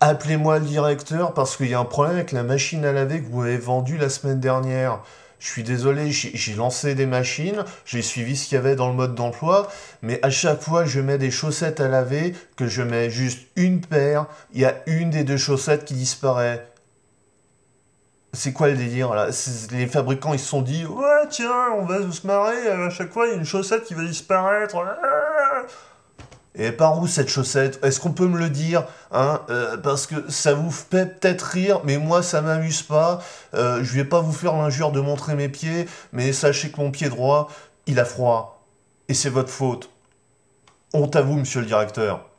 appelez-moi le directeur parce qu'il y a un problème avec la machine à laver que vous avez vendue la semaine dernière. Je suis désolé, j'ai lancé des machines, j'ai suivi ce qu'il y avait dans le mode d'emploi, mais à chaque fois je mets des chaussettes à laver, que je mets juste une paire, il y a une des deux chaussettes qui disparaît. C'est quoi le délire là Les fabricants ils se sont dit Ouais, tiens, on va se marrer, à chaque fois il y a une chaussette qui va disparaître. Ah et eh, par où cette chaussette Est-ce qu'on peut me le dire hein euh, Parce que ça vous fait peut-être rire, mais moi ça m'amuse pas. Euh, je vais pas vous faire l'injure de montrer mes pieds, mais sachez que mon pied droit, il a froid. Et c'est votre faute. Honte à vous, monsieur le directeur.